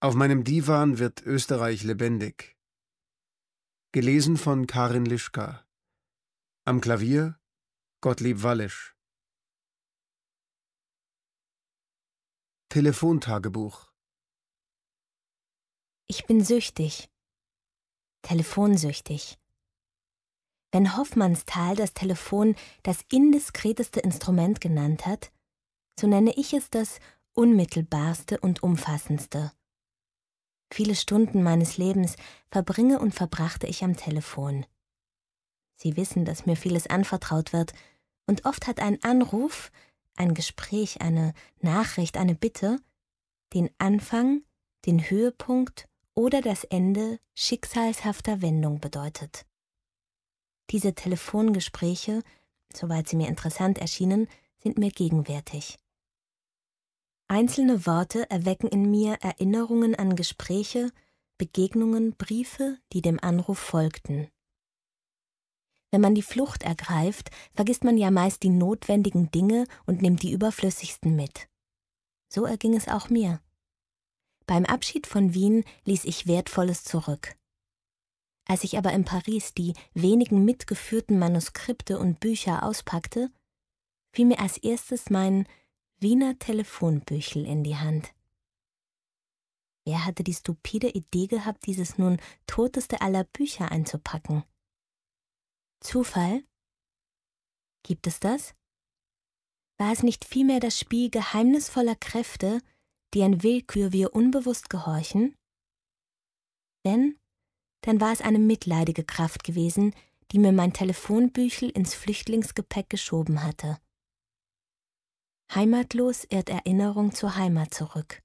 Auf meinem Divan wird Österreich lebendig. Gelesen von Karin Lischka. Am Klavier Gottlieb Wallisch. Telefontagebuch. Ich bin süchtig. Telefonsüchtig. Wenn Hoffmannsthal das Telefon das indiskreteste Instrument genannt hat, so nenne ich es das unmittelbarste und umfassendste. Viele Stunden meines Lebens verbringe und verbrachte ich am Telefon. Sie wissen, dass mir vieles anvertraut wird, und oft hat ein Anruf, ein Gespräch, eine Nachricht, eine Bitte den Anfang, den Höhepunkt oder das Ende schicksalshafter Wendung bedeutet. Diese Telefongespräche, soweit sie mir interessant erschienen, sind mir gegenwärtig. Einzelne Worte erwecken in mir Erinnerungen an Gespräche, Begegnungen, Briefe, die dem Anruf folgten. Wenn man die Flucht ergreift, vergisst man ja meist die notwendigen Dinge und nimmt die überflüssigsten mit. So erging es auch mir. Beim Abschied von Wien ließ ich Wertvolles zurück. Als ich aber in Paris die wenigen mitgeführten Manuskripte und Bücher auspackte, fiel mir als erstes mein Wiener Telefonbüchel in die Hand. Wer hatte die stupide Idee gehabt, dieses nun toteste aller Bücher einzupacken? Zufall? Gibt es das? War es nicht vielmehr das Spiel geheimnisvoller Kräfte, die an Willkür wir unbewusst gehorchen? Wenn, dann war es eine mitleidige Kraft gewesen, die mir mein Telefonbüchel ins Flüchtlingsgepäck geschoben hatte. Heimatlos irrt Erinnerung zur Heimat zurück.